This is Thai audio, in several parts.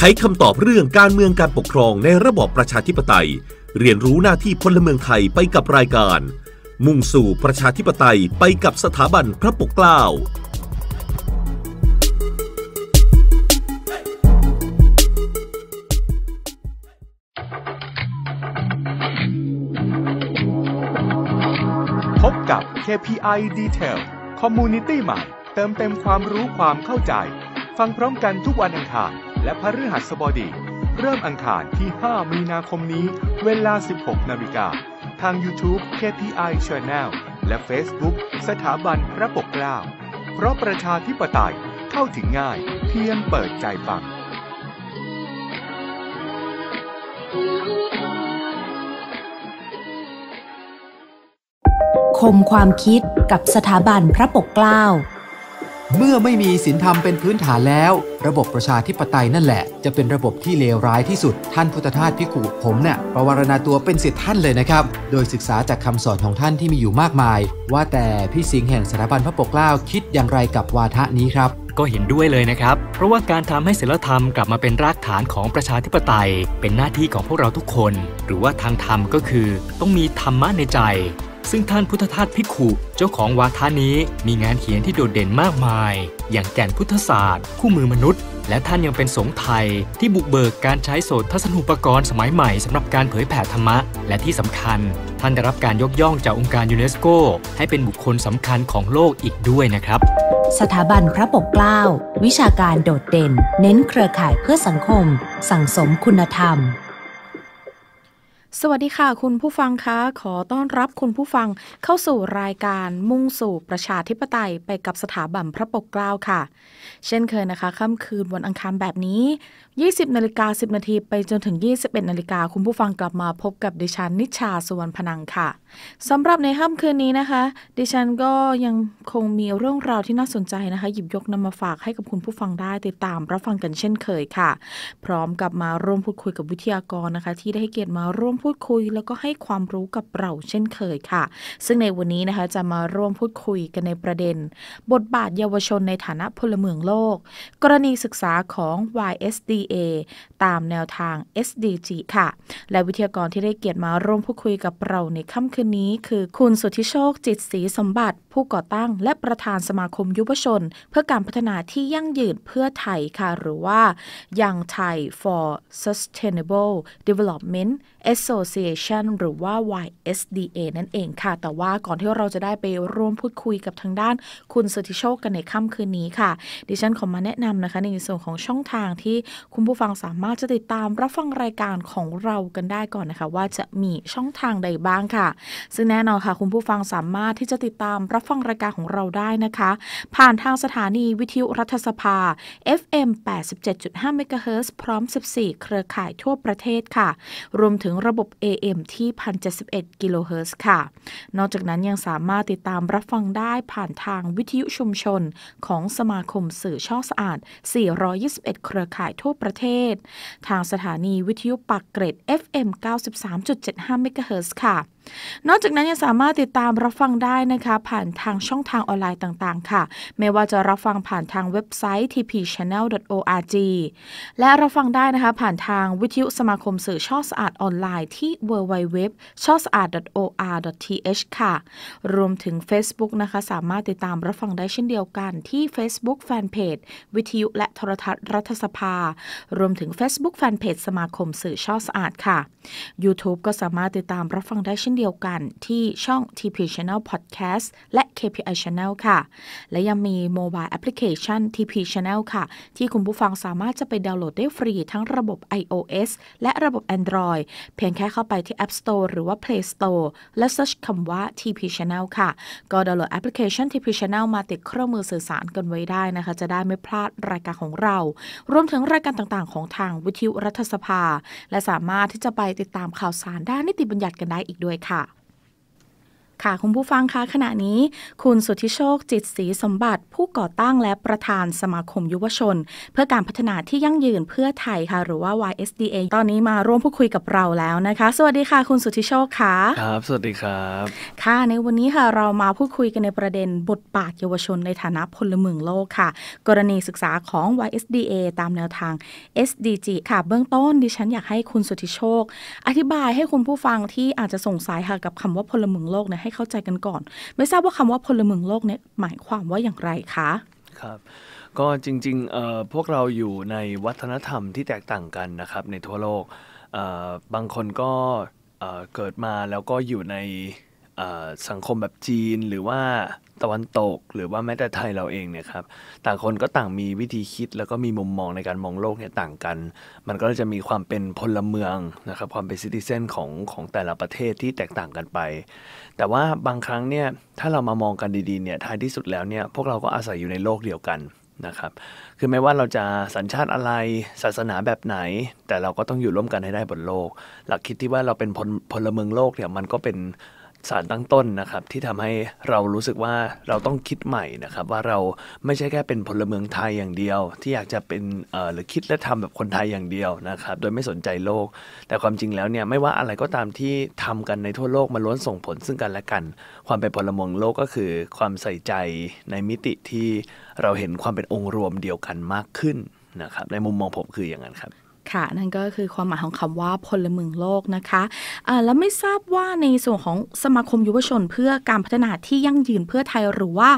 ไขคำตอบเรื่องการเมืองการปกครองในระบอบประชาธิปไตย เรียนรู้หน้าที่พลเมืองไทยไปกับรายการ มุ่งสู่ประชาธิปไตยไปกับสถาบันพระปกเกล้าพบกับ KPI Detail Community ใหม่เติมเต็มความรู้ความเข้าใจ ฟังพร้อมกันทุกวันอังคารและพฤหัสบดี เริ่มอังคารที่ 5 มีนาคมนี้เวลา 16 นาฬิกา ทาง YouTube KPI Channel และ Facebook สถาบันพระปกเกล้าเพราะประชาธิปไตยเข้าถึงง่าย เพียงเปิดใจฟัง คมความคิดกับสถาบันพระปกเกล้าเมื่อไม่มีศีลธรรมเป็นพื้นฐานแล้ว ระบบประชาธิปไตยนั่นแหละจะเป็นระบบที่เลวร้ายที่สุดท่านพุทธทาสพิขุผมเนี่ยประวารณาตัวเป็นสิทธิ์ท่านเลยนะครับ โดยศึกษาจากคำสอนของท่านที่มีอยู่มากมาย ว่าแต่พี่สิงห์แห่งสถาบันพระปกเกล้าคิดอย่างไรกับวาทะนี้ครับ ก็เห็นด้วยเลยนะครับ เพราะว่าการทำให้ศีลธรรม กลับมาเป็นรากฐานของประชาธิปไตย เป็นหน้าที่ของพวกเราทุกคน หรือว่าทางธรรมก็คือ ต้องมีธรรมะในใจซึ่งท่านพุทธทาสพิขุ เจ้าของวาทานี้ มีงานเขียนที่โดดเด่นมากมาย อย่างแก่นพุทธศาสตร์คู่มือมนุษย์ และท่านยังเป็นสงฆ์ไทย ที่บุกเบิกการใช้โสตทัศนุปกรณ์สมัยใหม่สำหรับการเผยแผ่ธรรมะและที่สำคัญ ท่านได้รับการยกย่องจากองค์การยูเนสโกให้เป็นบุคคลสำคัญของโลกอีกด้วยนะครับ สถาบันพระปกเกล้าวิชาการโดดเด่น เน้นเครือข่ายเพื่อสังคม สั่งสมคุณธรรมสวัสดีค่ะ คุณผู้ฟังคะขอต้อนรับคุณผู้ฟังเข้าสู่รายการมุ่งสู่ประชาธิปไตยไปกับสถาบันพระปกเกล้าค่ะ เช่นเคยนะคะ ค่ำคืนวันอังคารแบบนี้20นาฬิกา10นาทีไปจนถึง 21นาฬิกาคุณผู้ฟังกลับมาพบกับดิฉันนิชาสุวรรณพนังค่ะ สำหรับในค่ำคืนนี้นะคะดิฉันก็ยังคงมีเรื่องราวที่น่าสนใจนะคะ หยิบยกนำมาฝากให้กับคุณผู้ฟังได้ติดตามรับฟังกันเช่นเคยค่ะ พร้อมกับมาร่วมพูดคุยกับวิทยากรนะคะ ที่ได้ให้เกียรติมาร่วมพูดคุยแล้วก็ให้ความรู้กับเราเช่นเคยค่ะ ซึ่งในวันนี้นะคะจะมาร่วมพูดคุยกันในประเด็น บทบาทเยาวชนในฐานะพลเมืองโลก กรณีศึกษาของ YSD SBA ตามแนวทาง SDG ค่ะ และวิทยากรที่ได้เกียรติมาร่วมพูดคุยกับเราในค่ำคืนนี้ คือคุณสุทธิโชค จิตศรีสมบัติ ผู้ก่อตั้ง และประธานสมาคมยุวชนเพื่อการพัฒนาที่ยั่งยืนเพื่อไทยค่ะ หรือว่ายังไทย for Sustainable Development Association หรือว่า YSDA นั่นเองค่ะ แต่ว่าก่อนที่เราจะได้ไปร่วมพูดคุยกับทางด้าน คุณสุทธิโชคกันในค่ำคืนนี้ค่ะ ดิฉันขอมาแนะนำนะคะในส่วนของช่องทางที่คุณผู้ฟังสามารถจะติดตามรับฟังรายการของเรากันได้ก่อนนะคะ ว่าจะมีช่องทางใดบ้างค่ะ ซึ่งแน่นอนค่ะ คุณผู้ฟังสามารถที่จะติดตามรับฟังรายการของเราได้นะคะ ผ่านทางสถานีวิทยุรัฐสภา FM 87.5เมกะเฮิรตซ์พร้อม 14 เครือข่ายทั่วประเทศค่ะ รวมถึงระบบ AM ที่1071กิโลเฮิรตซ์ค่ะ นอกจากนั้นยังสามารถติดตามรับฟังได้ผ่านทางวิทยุชุมชนของสมาคมสื่อช่องสะอาด 421 เครือข่ายทั่วประประเทศ ทางสถานีวิทยุปากเกร็ด FM 93.75เเมกะฮิร์ค่ะนอกจากนั้นยังสามารถติดตามรับฟังได้นะคะผ่านทางช่องทางออนไลน์ต่างๆค่ะ ไม่ว่าจะรับฟังผ่านทางเว็บไซต์ tpchannel.org และรับฟังได้นะคะ ผ่านทางวิทยุสมาคมสื่อช่อสะอาดออนไลน์ที่ www ช่อสะอาด .or.th ค่ะ รวมถึง Facebook นะคะ สามารถติดตามรับฟังได้เช่นเดียวกัน ที่ Facebook Fanpage วิทยุและโทรทัศน์รัฐสภา รวมถึง Facebook Fanpage สมาคมสื่อช่อสะอาดค่ะ YouTube ก็สามารถติดตามรับฟังได้เช่นเดียวกันที่ช่อง TP Channel Podcast และ KPI Channel ค่ะ และยังมี Mobile Application TP Channel ค่ะ ที่คุณผู้ฟังสามารถจะไปดาวน์โหลดได้ฟรีทั้งระบบ iOS และระบบ Android เพียงแค่เข้าไปที่ App Store หรือว่า Play Store และ search คำว่า TP Channel ค่ะ ก็ดาวน์โหลดแอปพลิเคชัน TP Channel มาติดเครื่องมือสื่อสารกันไว้ได้นะคะ จะได้ไม่พลาดรายการของเรา รวมถึงรายการต่างๆ ของทางวิทยุรัฐสภา และสามารถที่จะไปติดตามข่าวสารด้านนิติบัญญัติกันได้อีกด้วย差。ค่ะคุณผู้ฟังคะขณะนี้คุณสุทธิโชค จิตศรีสมบัติ ผู้ก่อตั้งและประธานสมาคมยุวชน เพื่อการพัฒนาที่ยั่งยืนเพื่อไทยค่ะหรือว่า YSDA ตอนนี้มาร่วมพูดคุยกับเราแล้วนะคะ สวัสดีค่ะคุณสุทธิโชคค่ะครับสวัสดีครับค่ะ ในวันนี้ค่ะเรามาพูดคุยกันในประเด็น บทบาทเยาวชน ในฐานะพลเมืองโลกค่ะ กรณีศึกษาของ YSDA ตามแนวทาง SDG ค่ะ เบื้องต้นดิฉันอยากให้คุณสุทธิโชค อธิบายให้คุณผู้ฟังที่อาจจะสงสัยค่ะกับคำว่าพลเมืองโลกเนี่ยให้เข้าใจกันก่อน ไม่ทราบว่าคำว่าพลเมืองโลกเนี่ย หมายความว่าอย่างไรคะ ครับ ก็จริงๆ พวกเราอยู่ในวัฒนธรรมที่แตกต่างกันนะครับในทั่วโลก บางคนก็เกิดมาแล้วก็อยู่ในสังคมแบบจีนหรือว่าตะวันตกหรือว่าแม้แต่ไทยเราเองเนี่ยครับต่างคนก็ต่างมีวิธีคิดแล้วก็มีมุมมองในการมองโลกเนี่ยต่างกัน มันก็จะมีความเป็นพลเมืองนะครับความเป็นซิติเซนของของแต่ละประเทศที่แตกต่างกันไป แต่ว่าบางครั้งเนี่ยถ้าเรามามองกันดีๆเนี่ยท้ายที่สุดแล้วเนี่ยพวกเราก็อาศัยอยู่ในโลกเดียวกันนะครับคือไม่ว่าเราจะสัญชาติอะไรศาสนาแบบไหน แต่เราก็ต้องอยู่ร่วมกันให้ได้บนโลก หลักคิดที่ว่าเราเป็นพลพลเมืองโลกเนี่ยมันก็เป็นสารตั้งต้นนะครับที่ทำให้เรารู้สึกว่าเราต้องคิดใหม่นะครับว่าเราไม่ใช่แค่เป็นพลเมืองไทยอย่างเดียว ที่อยากจะเป็นหรือคิดและทำแบบคนไทยอย่างเดียวนะครับโดยไม่สนใจโลก แต่ความจริงแล้วเนี่ยไม่ว่าอะไรก็ตามที่ทำกันในทั่วโลกมันล้วนส่งผลซึ่งกันและกันความเป็นพลเมืองโลกก็คือ ความใส่ใจในมิติที่เราเห็นความเป็นองค์รวมเดียวกันมากขึ้นนะครับในมุมมองผมคืออย่างนั้นครับค่ะ นั่นก็คือความหมายของคำว่าพลเมืองโลกนะคะะแล้วไม่ทราบว่าในส่วนของสมาคมยุวชนเพื่อการพัฒนาที่ยั่งยืนเพื่อไทยหรือว่า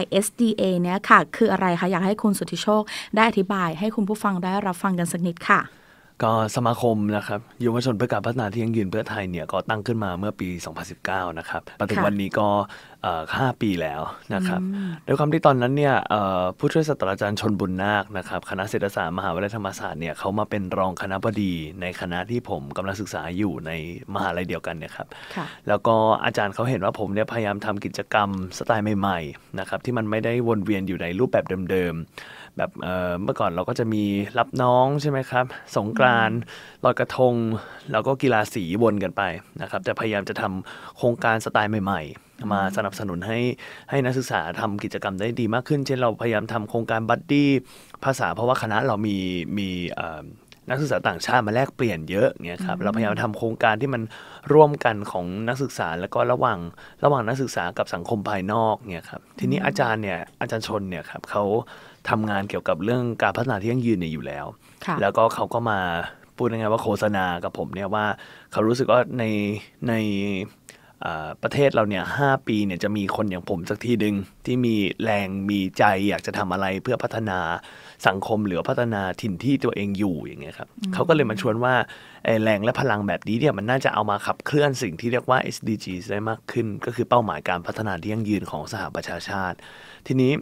YSDA เนี่ยค่ะ คืออะไรคะอยากให้คุณสุทธิโชคได้อธิบายให้คุณผู้ฟังได้รับฟังกันสักนิดค่ะก็สมาคมนะครับเยาวชนเพื่อการพัฒนาที่ยั่งยืนเพื่อไทยเนี่ย ก็ตั้งขึ้นมาเมื่อปี 2019 นะครับปัจจุวันนี้ก็ 5 ปีแล้วนะครับ ด้วยความที่ตอนนั้นเนี่ยผู้ช่วยศาสตราจารย์ชนบุญนาคนะครับ คณะเศรษฐศาสตร์มหาวิทยาลัยธรรมศาสตร์เนี่ยเขามาเป็นรองคณะบดีในคณะที่ผมกำลังศึกษาอยู่ในมหาลัยเดียวกันเนี่ยครับแล้วก็อาจารย์เขาเห็นว่าผมเนี่ยพยายามทำกิจกรรมสไตล์ใหม่ๆนะครับที่มันไม่ได้วนเวียนอยู่ในรูปแบบเดิมแบบเมื่อก่อนเราก็จะมีรับน้องใช่ไหมครับ สงกรานลอยกระทงแล้วก็กีฬาสีวนกันไปนะครับจะพยายามจะทำโครงการสไตล์ใหม่ๆ มาสนับสนุนให้ให้นักศึกษาทำกิจกรรมได้ดีมากขึ้น เช่นเราพยายามทำโครงการบัดดี้ภาษาเพราะว่าคณะเรามีมีนักศึกษาต่างชาติมาแลกเปลี่ยนเยอะเนี่ยครับเราพยายามทำโครงการที่มันร่วมกันของนักศึกษาแล้วก็ระหว่างระหว่างนักศึกษากับสังคมภายนอกเนี่ยครับทีนี้อาจารย์เนี่ยอาจารย์ชนเนี่ยครับเขาทำงานเกี่ยวกับเรื่องการพัฒนาที่ยั่งยืนเนี่ยอยู่แล้ว แล้วก็เขาก็มาพูดยังไงว่า โฆษณากับผมเนี่ยว่าเขารู้สึกว่าในในประเทศเราเนี่ยหปีเนี่ยจะมีคนอย่างผมสักทีหนึงที่มีแรงมีใจอยากจะทำอะไรเพื่อพัฒนาสังคมหรือพัฒนาถิ่นที่ตัวเองอยู่อย่างเงี้ยครับเขาก็เลยมาชวนว่าแรงและพลังแบบนี้เนี่ยมันน่าจะเอามาขับเคลื่อนสิ่งที่เรียกว่า SDGs ได้มากขึ้นก็คือเป้าหมายการพัฒนาที่ยั่งยืนของสหประชาชาติ ทีนี้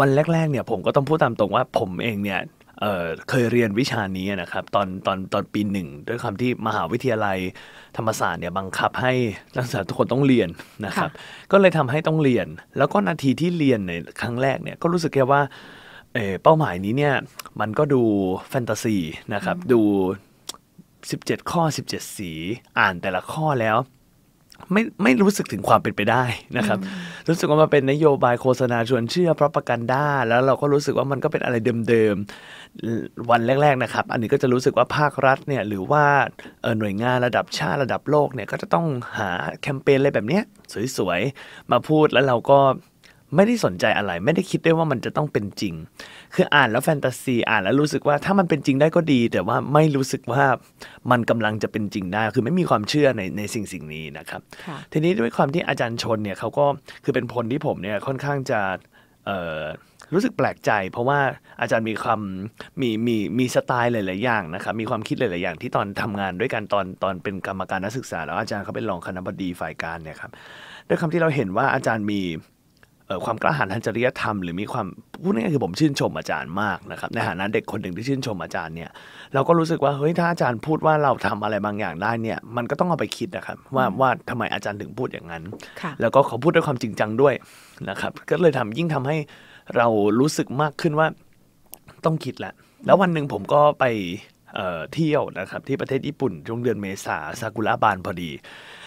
วันแรกๆเนี่ยผมก็ต้องพูดตามตรงว่าผมเองเนี่ยเเคยเรียนวิชานี้นะครับตอนตอนตอนปีหนึ่ง ด้วยความที่มหาวิทยาลัยธรรมศาสตร์เนี่ยบังคับให้นักศึกษาทุกคนต้องเรียนนะครับ ก็เลยทำให้ต้องเรียน แล้วก็นาทีที่เรียนในครั้งแรกเนี่ยก็รู้สึกแค่ว่าเเป้าหมายนี้เนี่ยมันก็ดูแฟนตาซีนะครับ ดู 17 ข้อ 17 สีอ่านแต่ละข้อแล้วไม่ไม่รู้สึกถึงความเป็นไปได้นะครับรู้สึกว่ามันเป็นนโยบายโฆษณาชวนเชื่อเพราะประกันได้แล้วเราก็รู้สึกว่ามันก็เป็นอะไรเดิมๆ วันแรก ๆนะครับ อันนี้ก็จะรู้สึกว่าภาครัฐเนี่ย หรือว่าหน่วยงานระดับชาติ ระดับโลกเนี่ย ก็จะต้องหาแคมเปญอะไรแบบเนี้ยสวยๆ มาพูดแล้วเราก็ไม่ได้สนใจอะไร ไม่ได้คิดด้วยว่ามันจะต้องเป็นจริง คืออ่านแล้วแฟนตาซีอ่านแล้วรู้สึกว่าถ้ามันเป็นจริงได้ก็ดี แต่ว่าไม่รู้สึกว่ามันกำลังจะเป็นจริงได้ คือไม่มีความเชื่อในในสิ่งสิ่งนี้นะครับ ทีนี้ด้วยความที่อาจารย์ชนเนี่ยเขาก็คือเป็นพลที่ผมเนี่ยค่อนข้างจะรู้สึกแปลกใจ เพราะว่าอาจารย์มีความมีมีมีสไตล์หลายๆอย่างนะครับ มีความคิดหลายๆอย่าง ที่ตอนทำงานด้วยกันตอนตอนเป็นกรรมการนักศึกษาแล้วอาจารย์เขาเป็นรองคณบดีฝ่ายการเนี่ยครับด้วยคำที่เราเห็นว่าอาจารย์มีความกล้าหาญทางจริยธรรมหรือมีความพูดง่ายคือ ผมชื่นชมอาจารย์มากนะครับ ในฐานะ เด็กคนหนึ่งที่ชื่นชมอาจารย์เนี่ยเราก็รู้สึกว่าเฮ้ยถ้าอาจารย์พูดว่าเราทำอะไรบางอย่างได้เนี่ยมันก็ต้องเอาไปคิดนะครับ ว่าว่าทำไมอาจารย์ถึงพูดอย่างนั้น แล้วก็เขาพูดด้วยความจริงจังด้วยนะครับ ก็เลยทำยิ่งทำให้เรารู้สึกมากขึ้นว่าต้องคิดแหละแล้ววันหนึ่งผมก็ไปเที่ยวนะครับ ที่ประเทศญี่ปุ่นช่วงเดือนเมษาซากุระบานพอดี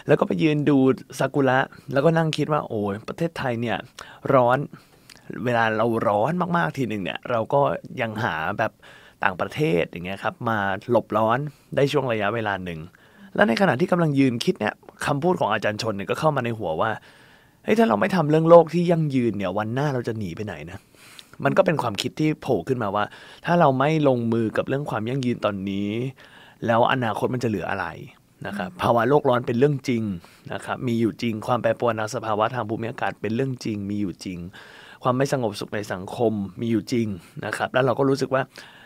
แล้วก็ไปยืนดูซากุระแล้วก็นั่งคิดว่าโอ้ยประเทศไทยเนี่ยร้อนเวลาเราร้อนมากๆทีหนึ่งเนี่ยเราก็ยังหาแบบต่างประเทศอย่างเงี้ยครับมาหลบร้อนได้ช่วงระยะเวลาหนึ่งแล้วในขณะที่กำลังยืนคิดเนี่ยคำพูดของอาจารย์ชนเนี่ยก็เข้ามาในหัวว่าเฮ้ยถ้าเราไม่ทำเรื่องโลกที่ยั่งยืนเนี่ยวันหน้าเราจะหนีไปไหนนะมันก็เป็นความคิดที่โผล่ขึ้นมาว่า ถ้าเราไม่ลงมือกับเรื่องความยั่งยืนตอนนี้ แล้วอนาคตมันจะเหลืออะไรนะครับภาวะโลกร้อนเป็นเรื่องจริงนะครับมีอยู่จริงความแปรปรวนทางสภาวะทางภูมิอากาศเป็นเรื่องจริง มีอยู่จริง ความไม่สงบสุขในสังคม มีอยู่จริงนะครับแล้วเราก็รู้สึกว่า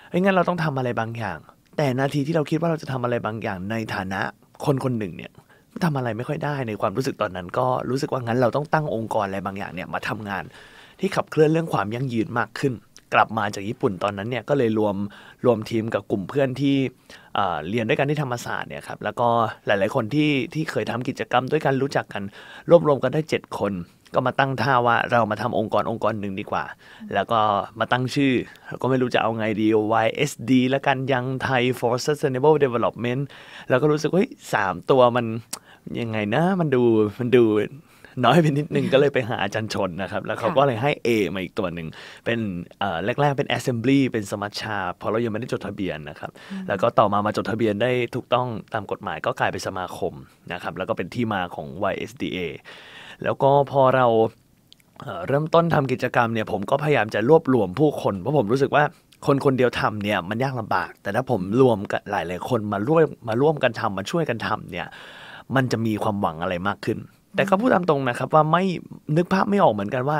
เฮ้ยงั้น เราต้องทำอะไรบางอย่าง แต่นาทีที่เราคิดว่าเราจะทำอะไรบางอย่างในฐานะคนคนหนึ่งเนี่ยทำอะไรไม่ค่อยได้ในความรู้สึกตอนนั้น ก็รู้สึกว่างั้นเราต้องตั้งองค์กรอะไรบางอย่างเนี่ยมาทำงานที่ขับเคลื่อนเรื่องความยั่งยืนมากขึ้นกลับมาจากญี่ปุ่นตอนนั้นเนี่ย ก็เลยรวม รวมทีมกับกลุ่มเพื่อนที่เรียนด้วยกันที่ธรรมศาสตร์เนี่ยครับ แล้วก็หลาย ๆคนที่ที่เคยทำกิจกรรมด้วยกันรู้จักกัน รวบรวมกันได้7คน ก็มาตั้งท่าว่าเรามาทำองค์กรองค์กรหนึ่งดีกว่า แล้วก็มาตั้งชื่อก็ไม่รู้จะเอาไงดี YSD แล้วกันยังไทย for sustainable development แล้วก็รู้สึกว่าสามตัวมันยังไงนะ มันดูมันดูน้อยไปนิดนึงก็เลยไปหาอาจารย์ชนนะครับ แล้วเขาก็เลยให้ A มาอีกตัวหนึ่ง เป็นแรกๆเป็น Assembly เป็นสมัชชาพอเรายังไม่ได้จดทะเบียนนะครับ แล้วก็ต่อมามาจดทะเบียนได้ถูกต้องตามกฎหมายก็กลายเป็นสมาคมนะครับแล้วก็เป็นที่มาของ YSDA แล้วก็พอเราเริ่มต้นทำกิจกรรมเนี่ย ผมก็พยายามจะรวบรวมผู้คน เพราะผมรู้สึกว่าคนคนเดียวทำเนี่ยมันยากลำบาก แต่ถ้าผมรวมกันหลายๆคนมาร่วมมาร่วมกันทำมาช่วยกันทำเนี่ยมันจะมีความหวังอะไรมากขึ้นแต่ก็พูดตามตรงนะครับว่าไม่นึกภาพไม่ออกเหมือนกันว่า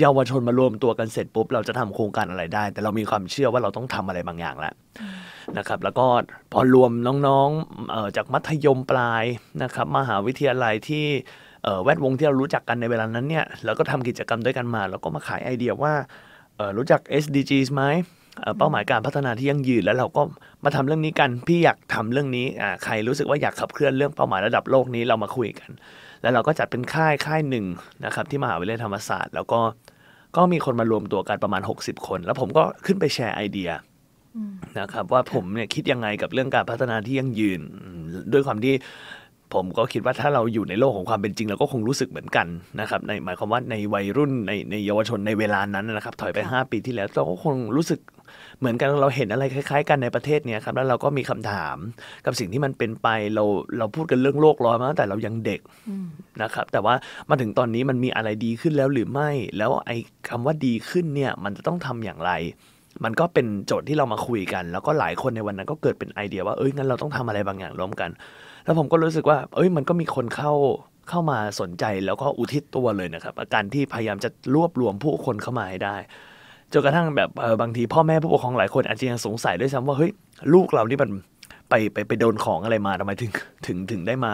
เยาวชนมารวมตัวกันเสร็จปุ๊บ เราจะทำโครงการอะไรได้ แต่เรามีความเชื่อว่าเราต้องทำอะไรบางอย่างแล้วนะครับแล้วก็พอรวมน้องๆจากมัธยมปลายนะครับมหาวิทยาลัยที่แวดวงที่เรารู้จักกันในเวลานั้นเนี่ยเราก็ทำกิจกรรมด้วยกันมาแล้วก็มาขายไอเดียว่ารู้จัก SDGs ไหมเป้าหมายการพัฒนาที่ยั่งยืน แล้วเราก็มาทำเรื่องนี้กันพี่อยากทำเรื่องนี้ใครรู้สึกว่าอยากขับเคลื่อนเรื่องเป้าหมายระดับโลกนี้เรามาคุยกันแล้วเราก็จัดเป็นค่ายค่ายหนึ่งนะครับ ที่มหาวิทยาลัยธรรมศาสตร์ แล้วก็ก็มีคนมารวมตัวกันประมาณ 60 คน แล้วผมก็ขึ้นไปแชร์ไอเดียนะครับ ว่าผมเนี่ยคิดยังไงกับเรื่องการพัฒนาที่ยั่งยืนด้วยความที่ผมก็คิดว่าถ้าเราอยู่ในโลกของความเป็นจริงเราก็คงรู้สึกเหมือนกันนะครับ ในหมายความว่าในวัยรุ่นในในเยาวชนในเวลานั้นนะครับถอยไป 5 ปีที่แล้วเราก็คงรู้สึกเหมือนกันเราเห็นอะไรคล้ายๆกันในประเทศเนี้ยครับแล้วเราก็มีคำถามกับสิ่งที่มันเป็นไปเราเราพูดกันเรื่องโลกร้อนมาตั้งแต่เรายังเด็กนะครับ แต่ว่ามาถึงตอนนี้มันมีอะไรดีขึ้นแล้วหรือไม่ แล้วไอ้คำว่าดีขึ้นเนี่ย มันจะต้องทำอย่างไร มันก็เป็นโจทย์ที่เรามาคุยกัน แล้วก็หลายคนในวันนั้นก็เกิดเป็นไอเดียว่าเอ้ยงั้นเราต้องทำอะไรบางอย่างร่วมกัน แล้วผมก็รู้สึกว่าเอ้ยมันก็มีคนเข้าเข้ามาสนใจแล้วก็อุทิศตัวเลยนะครับอาการที่พยายามจะรวบรวมผู้คนเข้ามาให้ได้จนกระทั่งแบบบางทีพ่อแม่ผู้ปกครองหลายคนอาจจะยังสงสัยด้วยซ้ำว่าเฮ้ยลูกเรานี่มันไปไปไปโดนของอะไรมาทำไมถึงถึงถึงได้มา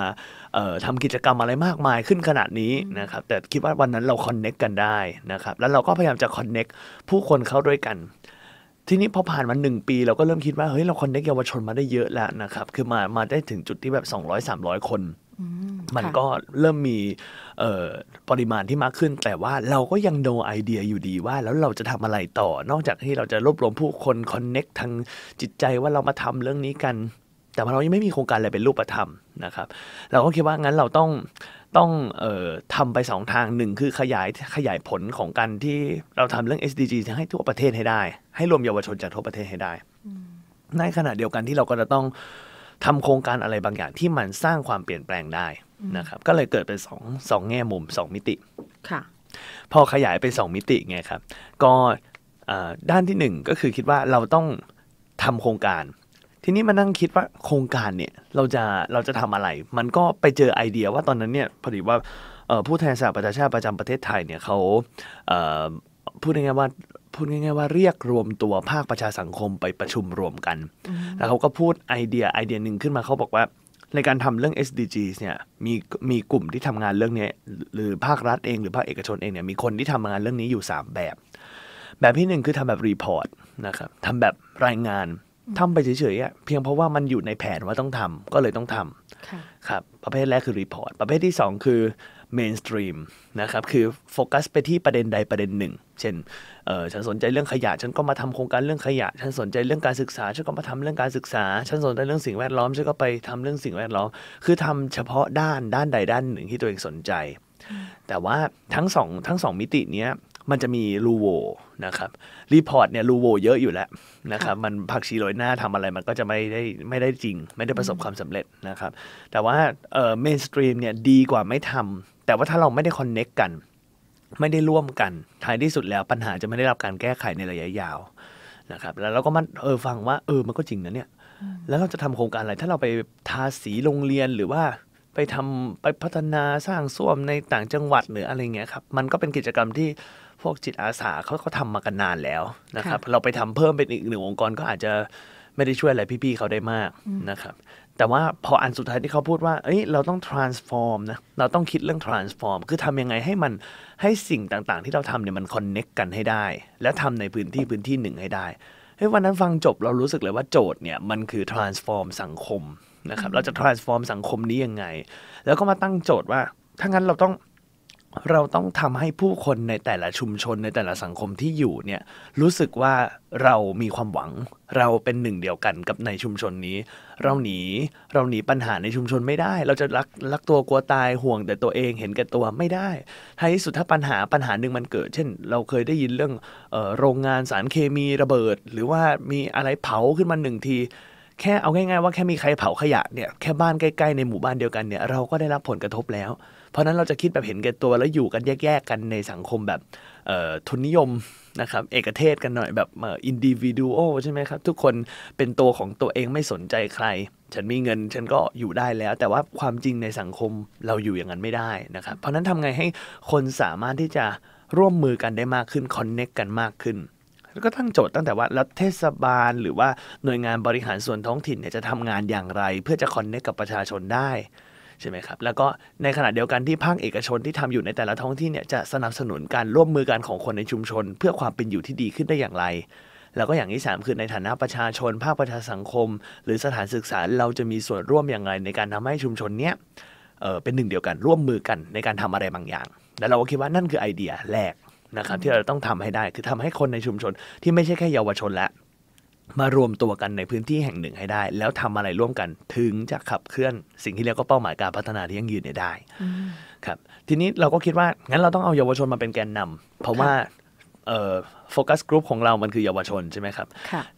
ทำกิจกรรมอะไรมากมายขึ้นขนาดนี้นะครับแต่คิดว่าวันนั้นเราคอนเน็กกันได้นะครับแล้วเราก็พยายามจะคอนเน็กผู้คนเข้าด้วยกัน ทีนี้พอผ่านมาหนึ่งปีเราก็เริ่มคิดว่าเฮ้ยเราคอนเน็กเยาวชนมาได้เยอะแล้วนะครับคือมามาได้ถึงจุดที่แบบ 200-300 คนมันก็เริ่มมีปริมาณที่มากขึ้น แต่ว่าเราก็ยังโนไอเดียอยู่ดีว่าแล้วเราจะทำอะไรต่อ นอกจากที่เราจะรวบรวมผู้คนคอนเน็กทางจิตใจว่าเรามาทำเรื่องนี้กัน แต่เรายังไม่มีโครงการอะไรเป็นรูปธรรมนะครับ เราก็คิดว่างั้นเราต้องต้องออทำไปสองทางหนึ่งคือขยายขยายผลของการที่เราทำเรื่อง SDG ให้ทั่วประเทศให้ได้ ให้รวมเยาวชนจากทั่วประเทศให้ได้ในขณะเดียวกันที่เราก็จะต้องทำโครงการอะไรบางอย่างที่มันสร้างความเปลี่ยนแปลงได้นะครับก็เลยเกิดเป็นสองสองแง่มุมสองมิติ ค่ะ พอขยายไปสองมิติไงครับ ก็ด้านที่หนึ่งก็คือคิดว่าเราต้อง ทำโครงการ ทีนี้มานั่งคิดว่าโครงการเนี่ยเราจะเราจะทำอะไรมันก็ไปเจอไอเดีย ว่าตอนนั้นเนี่ยพอดีว่าผู้แทนสหประชาชาติประจำประเทศไทยเนี่ยเขาพูดง่ายๆว่าพูดง่ายๆว่าเรียกรวมตัวภาคประชาสังคมไปประชุมรวมกัน แล้วเขาก็พูดไอเดียไอเดียหนึ่งขึ้นมา เขาบอกว่า ในการทำเรื่อง SDGs เนี่ย มีมีกลุ่มที่ทำงานเรื่องนี้ หรือภาครัฐเองหรือภาคเอกชนเองเนี่ย มีคนที่ทำงานเรื่องนี้อยู่ 3 แบบ แบบที่ 1 คือทำแบบรีพอร์ตนะครับทำแบบรายงานทำไปเฉยๆเพียงเพราะว่ามันอยู่ในแผนว่าต้องทำ ก็เลยต้องทำครับประเภทแรกคือรีพอร์ต ประเภทที่ 2 คือเมนสตรีมนะครับคือโฟกัสไปที่ประเด็นใดประเด็นหนึ่ง เช่นเออฉันสนใจเรื่องขยะฉันก็มาทำโครงการเรื่องขยะ ฉันสนใจเรื่องการศึกษา ฉันก็มาทำเรื่องการศึกษา ฉันสนใจเรื่องสิ่งแวดล้อม ฉันก็ไปทำเรื่องสิ่งแวดล้อม คือทำเฉพาะด้านด้านใดด้านหนึ่งที่ตัวเองสนใจ แต่ว่าทั้งสองทั้งสองมิติเนี้ยมันจะมีรูโวนะครับรีพอร์ตเนี่ยรูโวเยอะอยู่แล้วนะครับมันผักชีโรยหน้าทำอะไรมันก็จะไม่ได้ไม่ได้จริง ไม่ได้ประสบความสำเร็จนะครับแต่ว่าเมนสตรีมเนี่ยดีกว่าไม่ทำแต่ว่าถ้าเราไม่ได้คอนเน็กกัน ไม่ได้ร่วมกันท้ายที่สุดแล้วปัญหาจะไม่ได้รับการแก้ไขในระยะยาวนะครับ แล้วเราก็มาเออฟังว่าเออมันก็จริงนะเนี่ย แล้วเราจะทำโครงการอะไร ถ้าเราไปทาสีโรงเรียนหรือว่าไปทำไปพัฒนาสร้างส้วมในต่างจังหวัดหรืออะไรเงี้ยครับ มันก็เป็นกิจกรรมที่พวกจิตอาสาเขาเขาทำมากันนานแล้วนะครับเราไปทำเพิ่มเป็นอีกหนึ่งองค์กรก็อาจจะไม่ได้ช่วยอะไรพี่ๆเขาได้มากนะครับแต่ว่าพออันสุดท้ายที่เขาพูดว่าเอ้ย เราต้อง transform นะ เราต้องคิดเรื่อง transform คือทำยังไงให้มันให้สิ่งต่างๆที่เราทำเนี่ยมัน connect กันให้ได้ และทำในพื้นที่พื้นที่หนึ่งให้ได้ เฮ้ยวันนั้นฟังจบเรารู้สึกเลยว่าโจทย์เนี่ยมันคือ transform สังคมนะครับเราจะ transform สังคมนี้ยังไง แล้วก็มาตั้งโจทย์ว่า ถ้างั้นเราต้องเราต้องทำให้ผู้คนในแต่ละชุมชนในแต่ละสังคมที่อยู่เนี่ยรู้สึกว่าเรามีความหวังเราเป็นหนึ่งเดียวกันกับในชุมชนนี้ เราหนีเราหนีปัญหาในชุมชนไม่ได้ เราจะรักรักตัวกลัวตายห่วงแต่ตัวเองเห็นแก่ตัวไม่ได้ท้ายสุดถ้าปัญหาปัญหาหนึ่งมันเกิด เช่น เราเคยได้ยินเรื่องออโรงงานสารเคมีระเบิด หรือว่ามีอะไรเผาขึ้นมาหนึ่งทีแค่เอาง่ายๆว่าแค่มีใครเผาขยะเนี่ยแค่บ้านใกล้ๆในหมู่บ้านเดียวกันเนี่ยเราก็ได้รับผลกระทบแล้วเพราะนั้นเราจะคิดแบบเห็นแก่ตัวแล้วอยู่กันแยกๆกันในสังคมแบบทุนนิยมนะครับเอกเทศกันหน่อยแบบอินดิวิวโอใช่ไหมครับทุกคนเป็นตัวของตัวเองไม่สนใจใคร ฉันมีเงินฉันก็อยู่ได้แล้ว แต่ว่าความจริงในสังคมเราอยู่อย่างนั้นไม่ได้นะครับ เพราะนั้นทำไงให้คนสามารถที่จะร่วมมือกันได้มากขึ้นคอนเน็กกันมากขึ้น แล้วก็ตั้งโจทย์ตั้งแต่ว่ารัฐเทศบาล หรือว่าหน่วยงานบริหารส่วนท้องถิ่นเนี่ยจะทำงานอย่างไรเพื่อจะคอนเนกกับประชาชนได้ใช่ไหมครับ แล้วก็ในขณะเดียวกันที่ภาคเอกชนที่ทำอยู่ในแต่ละท้องที่เนี่ยจะสนับสนุนการร่วมมือกันของคนในชุมชน เพื่อความเป็นอยู่ที่ดีขึ้นได้อย่างไร แล้วก็อย่างที่3คือในฐานะประชาชนภาคประชาสังคม หรือสถานศึกษาเราจะมีส่วนร่วมอย่างไร ในการทำให้ชุมชนเนี้ยเเป็นหนึ่งเดียวกันร่วมมือกันในการทำอะไรบางอย่าง แล้วเราก็คิดว่านั่นคือไอเดียแรกนะครับที่เราต้องทำให้ได้คือทำให้คนในชุมชนที่ไม่ใช่แค่เยาวชนและมารวมตัวกันในพื้นที่แห่งหนึ่งให้ได้ แล้วทำอะไรร่วมกันถึงจะขับเคลื่อนสิ่งที่เรียกว่าเป้าหมายการพัฒนาที่ยั่งยืนได้ครับทีนี้เราก็คิดว่างั้นเราต้องเอาเยาวชนมาเป็นแกนนำ เพราะว่าโฟกัสกลุ่มของเรา มันคือเยาวชนใช่ไหมครับ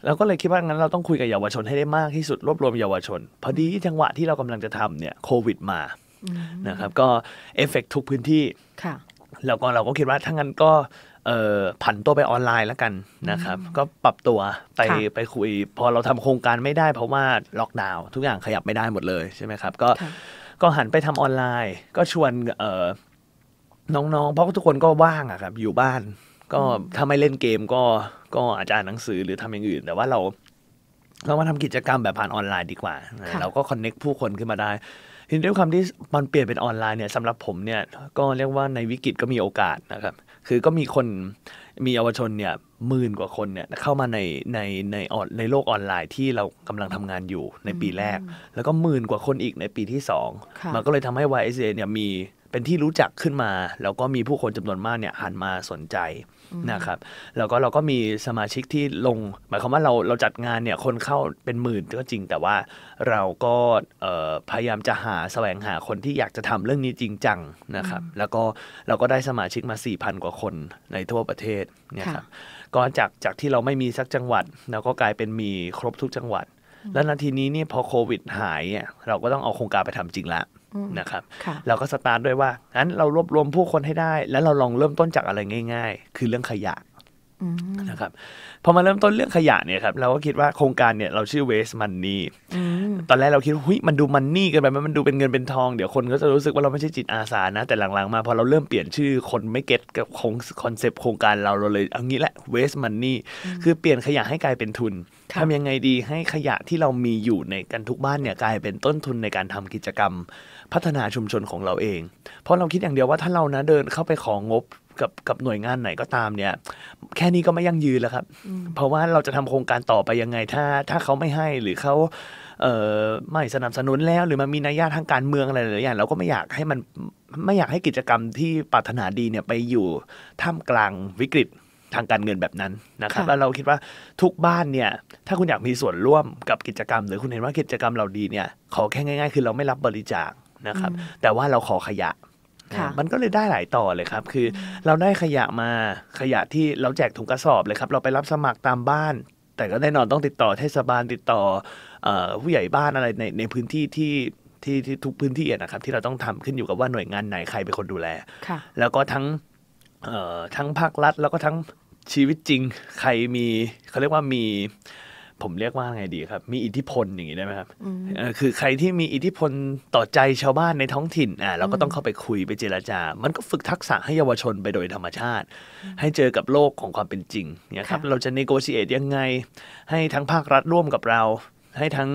เราก็เลยคิดว่างั้นเราต้องคุยกับเยาวชนให้ได้มากที่สุดรวบรวมเยาวชนพอดีจังหวะที่เรากำลังจะทำเนี่ยโควิด มานะครับ ก็เอฟเฟกทุกพื้นที่แล้วก็เราก็คิดว่าถ้างั้นก็เอ่อผันตัวไปออนไลน์แล้วกันนะครับ ก็ปรับตัวไปไปคุย พอเราทำโครงการไม่ได้เพราะว่าล็อกดาวน์ทุกอย่างขยับไม่ได้หมดเลยใช่ไหมครับ ก็ก็หันไปทำออนไลน์ ก็ชวนเอ่อน้องๆ เพราะทุกคนก็ว่างอะครับ อยู่บ้าน ก็ถ้าไม่เล่นเกมก็ก็อาจจะอ่านหนังสือหรือทำอย่างอื่นแต่ว่าเราเรามาทำกิจกรรมแบบผ่านออนไลน์ดีกว่า เราก็คอนเน็กผู้คนขึ้นมาได้ทีนี้ด้วยความที่มันเปลี่ยนเป็นออนไลน์เนี่ยสำหรับผมเนี่ยก็เรียกว่าในวิกฤตก็มีโอกาสนะครับคือก็มีคนมีเยาวชนเนี่ยหมื่นกว่าคนเนี่ยเข้ามาในในในออในโลกออนไลน์ที่เรากำลังทำงานอยู่ในปีแรก แล้วก็หมื่นกว่าคนอีกในปีที่สองมันก็เลยทำให้ YSA เนี่ยมีเป็นที่รู้จักขึ้นมาแล้วก็มีผู้คนจำนวนมากเนี่ยหันมาสนใจนะครับแล้วก็เราก็มีสมาชิกที่ลงหมายความว่าเราเราจัดงานเนี่ยคนเข้าเป็นหมื่นก็จริง แต่ว่าเราก็พยายามจะหาแสวงหาคนที่อยากจะทำเรื่องนี้จริงจังนะครับแล้วก็เราก็ได้สมาชิกมา4พันกว่าคนในทั่วประเทศเนี่ยครับก็จากจากที่เราไม่มีสักจังหวัดเราก็กลายเป็นมีครบทุกจังหวัดแล้วนาทีนี้นี่พอโควิดหายเราก็ต้องเอาโครงการไปทำจริงละนะครับเราก็สตาร์ทด้วยว่างั้นเรารวบรวมผู้คนให้ได้ แล้วเราลองเริ่มต้นจากอะไรง่าย ๆ คือเรื่องขยะนะครับพอมาเริ่มต้นเรื่องขยะเนี่ยครับเราก็คิดว่าโครงการเนี่ยเราชื่อ waste money ตอนแรกเราคิดว่ามันดูมันนี่กันไปมันดูเป็นเงินเป็นทองเดี๋ยวคนก็จะรู้สึกว่าเราไม่ใช่จิตอาสานะแต่หลังๆมาพอเราเริ่มเปลี่ยนชื่อคนไม่เก็ตกับคอนเซปต์โครงการเราเราเลยเอางี้แหละ waste money คือเปลี่ยนขยะให้กลายเป็นทุนทำยังไงดีให้ขยะที่เรามีอยู่ในกันทุกบ้านเนี่ยกลายเป็นต้นทุนในการทำกิจกรรมพัฒนาชุมชนของเราเอง เพราะเราคิดอย่างเดียวว่า ถ้าเรานะเดินเข้าไปของบกับกับหน่วยงานไหนก็ตามเนี่ย แค่นี้ก็ไม่ยั่งยืนแล้วครับ เพราะว่าเราจะทำโครงการต่อไปยังไงถ้า ถ้าเขาไม่ให้หรือเขาเออไม่สนับสนุนแล้วหรือมันมีนัยยะทางการเมืองอะไรหลายอย่างเราก็ไม่อยากให้มันไม่อยากให้กิจกรรมที่ปรารถนาดีเนี่ยไปอยู่ท่ามกลางวิกฤตทางการเงินแบบนั้นนะครับแล้วเราคิดว่าทุกบ้านเนี่ยถ้าคุณอยากมีส่วนร่วมกับกิจกรรม หรือคุณเห็นว่ากิจกรรมเราดีเนี่ยขอแค่ง่ายๆ คือเราไม่รับบริจาคนะครับแต่ว่าเราขอขยะ มันก็เลยได้หลายต่อเลยครับ คือเราได้ขยะมาขยะที่เราแจกถุงกระสอบเลยครับ เราไปรับสมัครตามบ้าน แต่ก็แน่นอนต้องติดต่อเทศบาลติดต่อผู้ใหญ่บ้านอะไรในในพื้นที่ที่ทที่ ทุกพื้นที่นะครับที่เราต้องทำขึ้นอยู่กับว่าหน่วยงานไหน ใครเป็นคนดูแลแล้วก็ทั้งทั้งภาครัฐ แล้วก็ทั้งชีวิตจริง ใครมีเขาเรียกว่ามีผมเรียกว่าไงดีครับมีอิทธิพลอย่างนี้ได้ไหมครับคือใครที่มีอิทธิพลต่อใจชาวบ้านในท้องถิ่นอ่าเราก็ต้องเข้าไปคุยไปเจราจา มันก็ฝึกทักษะให้เยาวชนไปโดยธรรมชาติ ให้เจอกับโลกของความเป็นจริงนะครับเราจะนโกชิเอตยังไง ให้ทั้งภาครัฐร่วมกับเรา ให้ทั้ง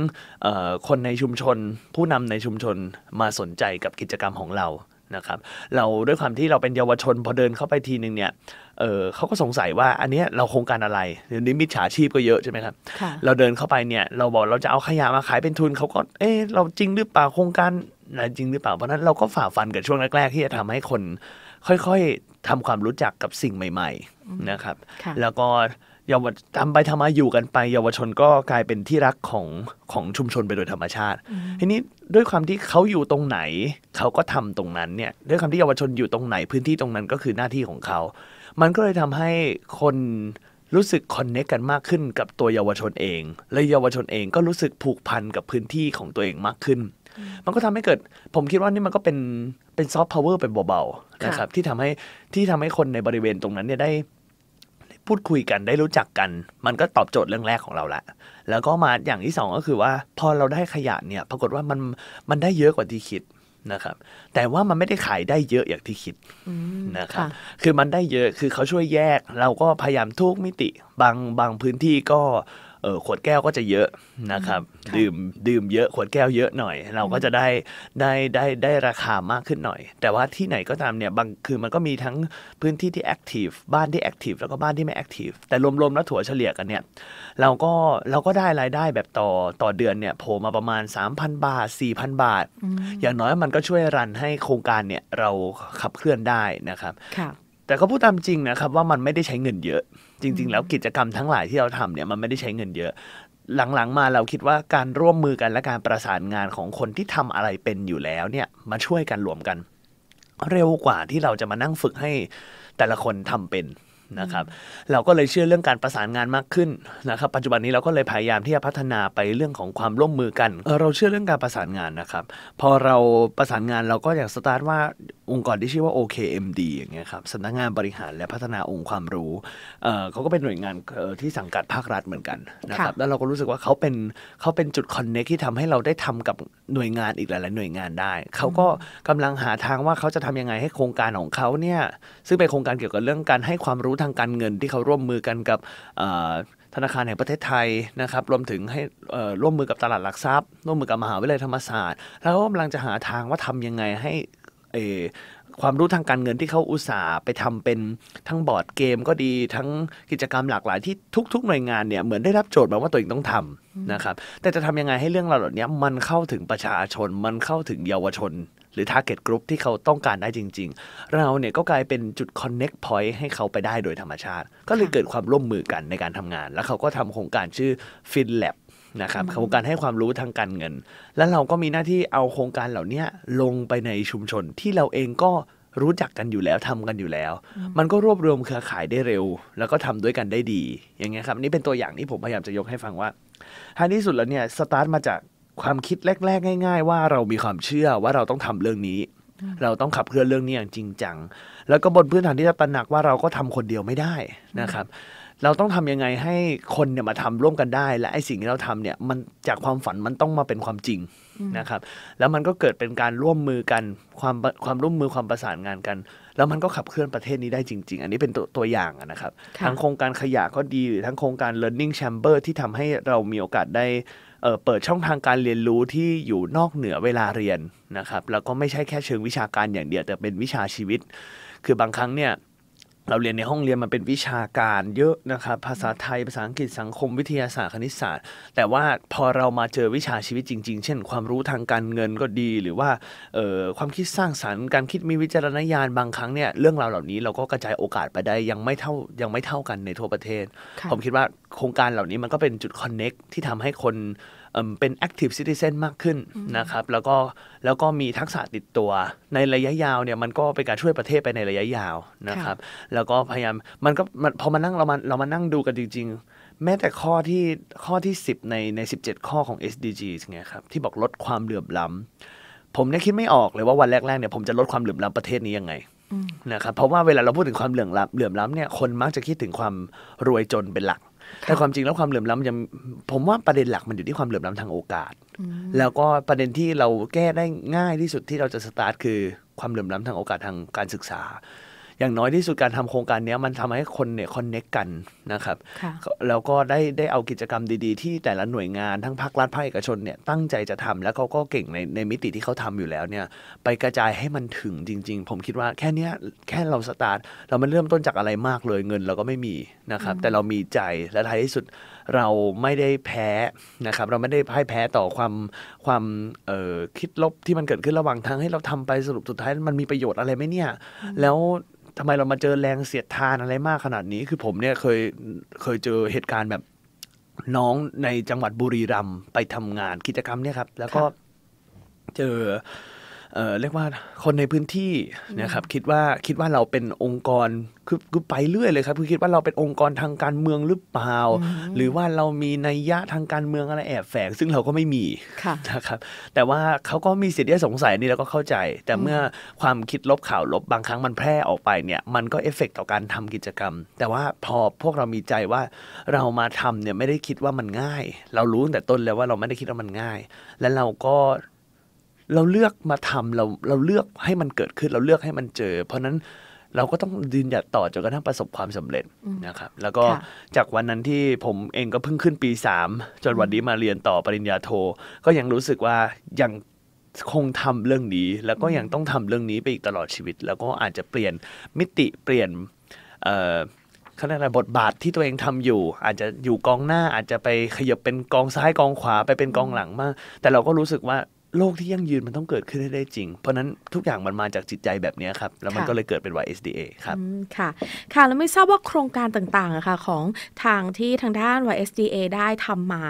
คนในชุมชน ผู้นำในชุมชนมาสนใจกับกิจกรรมของเรานะครับเราด้วยความที่เราเป็นเยาวชน พอเดินเข้าไปทีนึงเนี่ยเออเขาก็สงสัยว่าอันนี้เราโครงการอะไรเดี๋ยวนี้มิจฉาชีพก็เยอะใช่ไหมครับเราเดินเข้าไปเนี่ยเราบอกเราจะเอาขยะมาขายเป็นทุนเขาก็เออเราจริงหรือเปล่าโครงการะจริงหรือเปล่าเพราะนั้นเราก็ฝ่าฟันกับช่วงแรกๆที่จะทำให้คนค่อยๆทำความรู้จักกับสิ่งใหม่ ๆนะครับ แล้วก็ยาวชนทำไปทำมาอยู่กันไป เยาวชนก็กลายเป็นที่รักของของชุมชนไปโดยธรรมชาติ ทีนี้ด้วยความที่เขาอยู่ตรงไหนเขาก็ทำตรงนั้นเนี่ยด้วยความที่เยาวชนอยู่ตรงไหนพื้นที่ตรงนั้นก็คือหน้าที่ของเขามันก็เลยทำให้คนรู้สึกคอนเนคกันมากขึ้น กับตัวเยาวชนเอง และเยาวชนเองก็รู้สึกผูกพันกับพื้นที่ของตัวเองมากขึ้น มันก็ทำให้เกิด ผมคิดว่านี่มันก็เป็นเป็นซอฟต์พาวเวอร์เป็นเบาๆนะครับที่ทำให้ ที่ทำให้คนในบริเวณตรงนั้นเนี่ยได้พูดคุยกันได้รู้จักกัน มันก็ตอบโจทย์เรื่องแรกของเราละแล้วก็มาอย่างที่ 2 ก็คือว่าพอเราได้ขยะเนี่ยปรากฏว่ามันมันได้เยอะกว่าที่คิดนะครับแต่ว่ามันไม่ได้ขายได้เยอะอย่างที่คิดนะครับคือมันได้เยอะคือเขาช่วยแยก เราก็พยายามทุกมิติ บางบางพื้นที่ก็เออขวดแก้วก็จะเยอะนะครับดื่มดื่มเยอะ ขวดแก้วเยอะหน่อย เราก็จะได้ได้ได้ได้ราคามากขึ้นหน่อย แต่ว่าที่ไหนก็ตามเนี่ยบางคือมันก็มีทั้งพื้นที่ที่แอคทีฟบ้านที่แอคทีฟแล้วก็บ้านที่ไม่แอคทีฟแต่รวมๆแล้วถั่วเฉลี่ยกันเนี่ยเราก็ เราก็ได้รายได้แบบต่อต่อเดือนเนี่ยโผล่มาประมาณ3,000บาท4,000 บาท อย่างน้อยมันก็ช่วยรันให้โครงการเนี่ยเราขับเคลื่อนได้นะครับแต่ก็พูดตามจริงนะครับว่ามันไม่ได้ใช้เงินเยอะจริงๆ แล้วกิจกรรมทั้งหลายที่เราทำเนี่ย มันไม่ได้ใช้เงินเยอะ หลังๆ มาเราคิดว่าการร่วมมือกันและการประสานงานของคนที่ทำอะไรเป็นอยู่แล้วเนี่ยมาช่วยกันรวมกัน เร็วกว่าที่เราจะมานั่งฝึกให้แต่ละคนทำเป็นนะครับเราก็เลยเชื่อเรื่องการประสานงานมากขึ้นนะครับ ปัจจุบันนี้เราก็เลยพยายามที่จะพัฒนาไปเรื่องของความร่วมมือกันเราเชื่อเรื่องการประสานงานนะครับพอเราประสานงานเราก็อยากสตาร์ทว่าองค์กรที่ชื่อว่า OKMD อย่างเงี้ยครับสำนักงานบริหารและพัฒนาองค์ความรู้เเขาก็เป็นหน่วยงานที่สังกัดภาครัฐเหมือนกันนะครับแล้วเราก็รู้สึกว่าเขาเป็นเขาเป็นจุดคอนเน็กที่ทำให้เราได้ทำกับหน่วยงานอีกหลาย ๆ หน่วยงานได้เขาก็กำลังหาทางว่าเขาจะทำยังไงให้โครงการของเขาเนี่ยซึ่งเป็นโครงการเกี่ยวกับเรื่องการให้ความรู้ทางการเงินที่เขาร่วมมือกันกับธนาคารแห่งประเทศไทยนะครับรวมถึงให้ร่วมมือกับตลาดหลักทรัพย์ร่วมมือกับมหาวิทยาลัยธรรมศาสตร์แล้วก็กำลังจะหาทางว่าทำยังไงให้ความรู้ทางการเงินที่เขาอุตส่าห์ไปทำเป็นทั้งบอร์ดเกม ก็ดีทั้งกิจกรรมหลากหลายที่ทุกๆหน่วยงานเนี่ยเหมือนได้รับโจทย์มาว่าตัวเองต้องทำนะครับแต่จะทำยังไงให้เรื่องราวเหล่านี้มันเข้าถึงประชาชนมันเข้าถึงเยาวชนหรือ Target Group ที่เขาต้องการได้จริงๆ เราเนี่ยก็กลายเป็นจุด Connect Point ให้เขาไปได้โดยธรรมชาติ ก็เลยเกิดความร่วมมือกันในการทำงาน แล้วเขาก็ทำโครงการชื่อ FinLab นะครับโครงการให้ความรู้ทางการเงิน แล้วเราก็มีหน้าที่เอาโครงการเหล่านี้ลงไปในชุมชนที่เราเองก็รู้จักกันอยู่แล้วทำกันอยู่แล้ว มันก็รวบรวมเครือข่ายได้เร็ว แล้วก็ทำด้วยกันได้ดีอย่างเงี้ยครับนี่เป็นตัวอย่างที่ผมพยายามจะยกให้ฟังว่าท้ายที่สุดแล้วเนี่ยสตาร์ทมาจากความคิดแรก ๆ ง่ายๆ ว่าเรามีความเชื่อว่าเราต้องทำเรื่องนี้ เราต้องขับเคลื่อนเรื่องนี้อย่างจริงจัง แล้วก็บนพื้นฐานที่จะตระหนักว่าเราก็ทำคนเดียวไม่ได้นะครับ เราต้องทำยังไงให้คนเนี่ยมาทำร่วมกันได้ และไอ้สิ่งที่เราทำเนี่ยมันจากความฝันมันต้องมาเป็นความจริงนะครับ แล้วมันก็เกิดเป็นการร่วมมือกันความความร่วมมือความประสานงานกัน แล้วมันก็ขับเคลื่อนประเทศนี้ได้จริง ๆ อันนี้เป็นตัวตัวอย่างนะครับ ทั้งโครงการขยะก็ดีหรือทั้งโครงการ learning chamber ที่ทำให้เรามีโอกาสได้เปิดช่องทางการเรียนรู้ที่อยู่นอกเหนือเวลาเรียนนะครับแล้วก็ไม่ใช่แค่เชิงวิชาการอย่างเดียวแต่เป็นวิชาชีวิต คือบางครั้งเนี่ยเราเรียนในห้องเรียนมันเป็นวิชาการ เยอะนะครับภาษาไทยภาษาอังกฤษสังคม วิทยาศาสตร์คณิตศาสตร์ แต่ว่าพอเรามาเจอวิชาชีวิตจริง ๆ เช่น ความรู้ทางการเงินก็ดีหรือว่าความคิดสร้างสารรค์การคิดมีวิจารณญาณบางครั้งเนี่ยเรื่องราวเหล่านี้เราก็กระจายโอกาสไปได้ยังไม่เท่ายังไม่เท่ากันในทั่วประเทศผมคิดว่าโครงการเหล่านี้มันก็เป็นจุดคอนเน็กที่ทำให้คนเป็นแอคทีฟซิติเซนมากขึ้นนะครับ แล้วก็แล้วก็มีทักษะติดตัวในระยะยาวเนี่ย มันก็เป็นการช่วยประเทศไปในระยะยาวนะครับ แล้วก็พยายามมันก็พอมานั่งเรามาเรามานั่งดูกันจริง ๆ แม้แต่ข้อที่ข้อที่10ในใน 17 ข้อของ SDGs ไงครับที่บอกลดความเหลื่อมล้ำผมเนี่ยคิดไม่ออกเลยว่าวันแรกๆเนี่ยผมจะลดความเหลื่อมล้ำประเทศนี้ยังไงนะครับเพราะว่าเวลาเราพูดถึงความเหลื่อมล้ำเหลื่อมล้ำเนี่ยคนมักจะคิดถึงความรวยจนเป็นหลักแต่ความจริงแล้วความเหลื่อมล้ำยังผมว่าประเด็นหลักมันอยู่ที่ความเหลื่อมล้ำทางโอกาส แล้วก็ประเด็นที่เราแก้ได้ง่ายที่สุดที่เราจะสตาร์ทคือความเหลื่อมล้ำทางโอกาสทางการศึกษาอย่างน้อยที่สุดการทำโครงการนี้มันทำให้คนเนี่ยคอนเน็กกันนะครับ แล้วก็ได้ได้เอากิจกรรมดีๆ ที่แต่ละหน่วยงานทั้งภาครัฐภาคเอกชนเนี่ยตั้งใจจะทำแล้วเขาก็เก่งในในมิติที่เขาทำอยู่แล้วเนี่ยไปกระจายให้มันถึงจริง ๆ ผมคิดว่าแค่นี้แค่เราสตาร์ทเรามันเริ่มต้นจากอะไรมากเลยเงินเราก็ไม่มีนะครับแต่เรามีใจและท้ายที่สุดเราไม่ได้แพ้นะครับเราไม่ได้พ่ายแพ้ต่อความความคิดลบที่มันเกิดขึ้นระหว่างทางให้เราทำไปสรุปสุดท้ายมันมีประโยชน์อะไรไหมเนี่ยแล้วทำไมเรามาเจอแรงเสียดทานอะไรมากขนาดนี้คือผมเนี่ยเคยเคยเจอเหตุการณ์แบบ น้องในจังหวัดบุรีรัมย์ไปทำงานกิจกรรมเนี่ยครับ แล้วก็เจอเรียกว่าคนในพื้นที่นะครับคิดว่าคิดว่าเราเป็นองค์กรคือคือไปเรื่อยเลยครับคือคิดว่าเราเป็นองค์กรทางการเมืองหรือเปล่า หรือว่าเรามีนัยยะทางการเมืองอะไรแอบแฝง ซึ่งเราก็ไม่มีนะครับแต่ว่าเขาก็มีสิทธิ์ที่จะสงสัยนี่เราก็เข้าใจ แต่เมื่อความคิดลบข่าวลบบางครั้งมันแพร่ออกไปเนี่ย มันก็เอฟเฟกต่อการทำกิจกรรม แต่ว่าพอพวกเรามีใจว่าเรามาทำเนี่ยไม่ได้คิดว่ามันง่าย เรารู้ตั้งแต่ต้นแล้วว่าเราไม่ได้คิดว่ามันง่าย และเราก็เราเลือกมาทำเราเราเลือกให้มันเกิดขึ้นเราเลือกให้มันเจอ เพราะนั้นเราก็ต้องยืนหยัดต่อจนกระทั่งประสบความสำเร็จนะครับ แล้วก็จากวันนั้นที่ผมเองก็เพิ่งขึ้นปีสามจนวันนี้มาเรียนต่อปริญญาโท ก็ยังรู้สึกว่ายังคงทำเรื่องนี้ แล้วก็ยังต้องทำเรื่องนี้ไปอีกตลอดชีวิต แล้วก็อาจจะเปลี่ยนมิติเปลี่ยนเขาเรียกอะไรบทบาทที่ตัวเองทำอยู่ อาจจะอยู่กองหน้าอาจจะไปขยับเป็นกองซ้ายกองขวาไปเป็นกองหลังมาก แต่เราก็รู้สึกว่าโลกที่ยั่งยืนมันต้องเกิดขึ้นให้ได้จริง เพราะนั้นทุกอย่างมันมาจากจิตใจแบบนี้ครับ แล้วมันก็เลยเกิดเป็น YSDA ครับค่ะ ค่ะแล้วไม่ทราบว่าโครงการต่างๆค่ะของทางที่ทางด้าน YSDA ได้ทำมา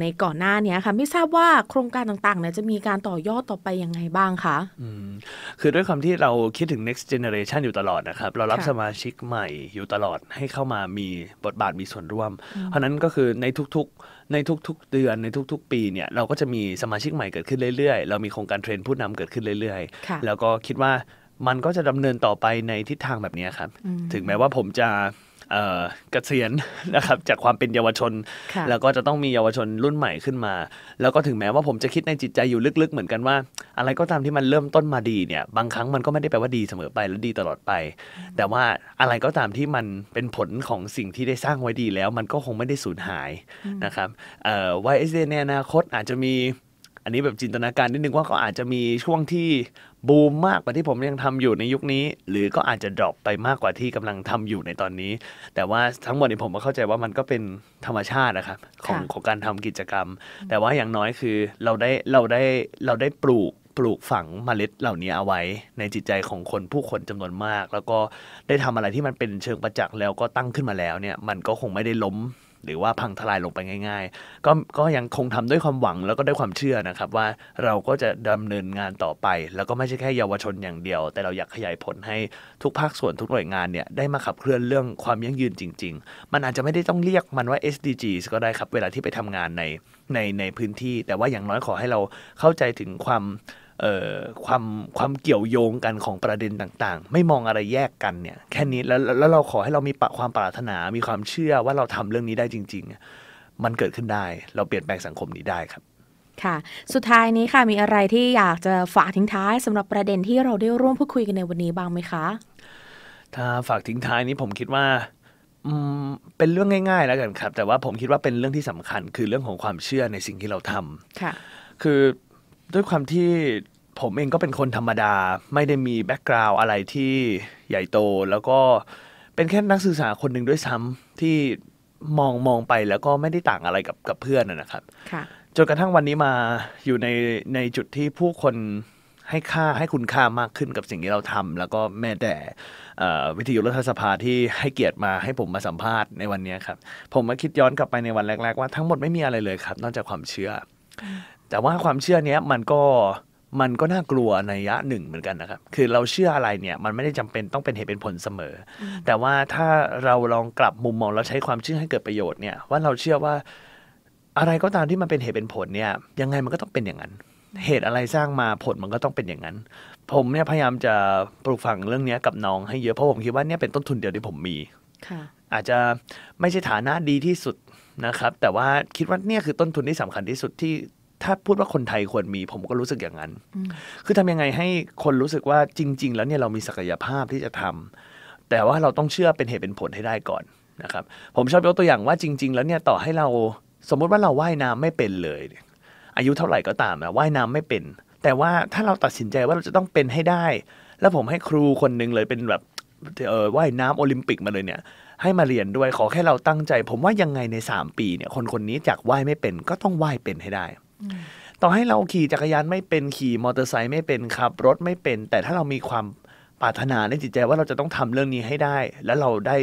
ในก่อนหน้านี้ค่ะไม่ทราบว่าโครงการต่างๆเนี่ยจะมีการต่อยอดต่อไปยังไงบ้างคะคือด้วยความที่เราคิดถึง next generation อยู่ตลอดนะครับเรารับสมาชิกใหม่อยู่ตลอดให้เข้ามามีบทบาทมีส่วนร่วม เพราะนั้นก็คือในทุก ๆในทุก ๆ เดือนในทุกๆ ปีเนี่ยเราก็จะมีสมาชิกใหม่เกิดขึ้นเรื่อย ๆ เรามีโครงการเทรนผู้นำเกิดขึ้นเรื่อยๆ แล้วก็คิดว่ามันก็จะดำเนินต่อไปในทิศทางแบบนี้ครับ ถึงแม้ว่าผมจะเกษียณนะครับจากความเป็นเยาวชน แล้วก็จะต้องมีเยาวชนรุ่นใหม่ขึ้นมา แล้วก็ถึงแม้ว่าผมจะคิดในจิตใจอยู่ลึกๆ เหมือนกันว่าอะไรก็ตามที่มันเริ่มต้นมาดีเนี่ยบางครั้งมันก็ไม่ได้แปลว่าดีเสมอไปและดีตลอดไป แต่ว่าอะไรก็ตามที่มันเป็นผลของสิ่งที่ได้สร้างไว้ดีแล้วมันก็คงไม่ได้สูญหายนะครับวัยเอสในอนาคตอาจจะมีอันนี้แบบจินตนาการนิดนึงว่าเขาอาจจะมีช่วงที่บูมมากกว่าที่ผมยังทำอยู่ในยุคนี้ หรือก็อาจจะดรอปไปมากกว่าที่กำลังทำอยู่ในตอนนี้แต่ว่าทั้งหมดนี้ผมก็เข้าใจว่ามันก็เป็นธรรมชาตินะครับของของการทำกิจกรรม แต่ว่าอย่างน้อยคือเราได้เราได้เราได้ปลูกปลูกฝังเมล็ดเหล่านี้เอาไว้ ในจิตใจของคนผู้คนจำนวนมาก แล้วก็ได้ทำอะไรที่มันเป็นเชิงประจักษ์แล้วก็ตั้งขึ้นมาแล้วเนี่ยมันก็คงไม่ได้ล้มหรือว่าพังทลายลงไปง่ายๆ ก็ก็ยังคงทำด้วยความหวังแล้วก็ด้วยความเชื่อนะครับว่าเราก็จะดำเนินงานต่อไป แล้วก็ไม่ใช่แค่เยาวชนอย่างเดียว แต่เราอยากขยายผลให้ทุกภาคส่วนทุกหน่วยงานเนี่ยได้มาขับเคลื่อนเรื่องความยั่งยืนจริง ๆ มันอาจจะไม่ได้ต้องเรียกมันว่า SDGs ก็ได้ครับเวลาที่ไปทำงานในในในพื้นที่ แต่ว่าอย่างน้อยขอให้เราเข้าใจถึงความความความเกี่ยวโยงกันของประเด็นต่างๆ ไม่มองอะไรแยกกันเนี่ย แค่นี้แล้วแล้วเราขอให้เรามีปะความปรารถนามีความเชื่อว่าเราทำเรื่องนี้ได้จริง ๆ มันเกิดขึ้นได้เราเปลี่ยนแปลงสังคมนี้ได้ครับ ค่ะ สุดท้ายนี้ค่ะมีอะไรที่อยากจะฝากทิ้งท้ายสำหรับประเด็นที่เราได้ร่วมพูดคุยกันในวันนี้บ้างไหมคะ ถ้าฝากทิ้งท้ายนี้ผมคิดว่า เป็นเรื่องง่าย ๆแล้วกันครับ แต่ว่าผมคิดว่าเป็นเรื่องที่สำคัญคือเรื่องของความเชื่อในสิ่งที่เราทำค่ะคือด้วยความที่ผมเองก็เป็นคนธรรมดาไม่ได้มีแบ็กกราวอะไรที่ใหญ่โต แล้วก็เป็นแค่นักศึกษาคนหนึ่งด้วยซ้ำที่มองมองไปแล้วก็ไม่ได้ต่างอะไรกับกับเพื่อนนะครับจนกระทั่งวันนี้มาอยู่ในในจุดที่ผู้คนให้ค่าให้คุณค่ามากขึ้นกับสิ่งที่เราทำ แล้วก็แม้แต่วิทยุรัฐสภาที่ให้เกียรติมาให้ผมมาสัมภาษณ์ในวันนี้ครับ ผมมาคิดย้อนกลับไปในวันแรกๆว่าทั้งหมดไม่มีอะไรเลยครับ นอกจากความเชื่อแต่ว่าความเชื่อเนี้ยมันก็มันก็น่ากลัวในยะหนึ่งเหมือนกันนะครับ คือเราเชื่ออะไรเนี่ยมันไม่ได้จำเป็นต้องเป็นเหตุเป็นผลเสมอ แต่ว่าถ้าเราลองกลับมุมมองแล้วใช้ความเชื่อให้เกิดประโยชน์เนี่ยว่าเราเชื่อว่าอะไรก็ตามที่มันเป็นเหตุเป็นผลเนี่ยยังไงมันก็ต้องเป็นอย่างนั้น เหตุอะไรสร้างมาผลมันก็ต้องเป็นอย่างนั้น ผมเนี่ยพยายามจะปลูกฝังเรื่องนี้กับน้องให้เยอะเพราะผมคิดว่านี่เป็นต้นทุนเดียวที่ผมมีอาจจะไม่ใช่ฐานะดีที่สุดนะครับ แต่ว่าคิดว่าเนี่ยคือต้นทุนที่สำคัญที่สุดที่ถ้าพูดว่าคนไทยควรมี ผมก็รู้สึกอย่างนั้น คือทำยังไงให้คนรู้สึกว่าจริง ๆ แล้วเนี่ยเรามีศักยภาพที่จะทำ แต่ว่าเราต้องเชื่อเป็นเหตุเป็นผลให้ได้ก่อนนะครับ ผมชอบยกตัวอย่างว่าจริง ๆ แล้วเนี่ยต่อให้เราสมมติว่าเราว่ายน้ำไม่เป็นเลยอายุเท่าไหร่ ก็ตามนะว่ายน้ำไม่เป็น แต่ว่าถ้าเราตัดสินใจว่าเราจะต้องเป็นให้ได้ แล้วผมให้ครูคนหนึ่งเลยเป็นแบบเออว่ายน้ำโอลิมปิกมาเลยเนี่ย ให้มาเรียนด้วยขอแค่เราตั้งใจ ผมว่ายังไงใน3ปีเนี่ยคนคนนี้จากว่ายไม่เป็นก็ต้องว่ายเป็นให้ได้ต่อให้เราขี่จักรยานไม่เป็นขี่มอเตอร์ไซค์ไม่เป็นขับรถไม่เป็น แต่ถ้าเรามีความปรารถนาในจิตใจว่าเราจะต้องทำเรื่องนี้ให้ได้ แล้วเราได้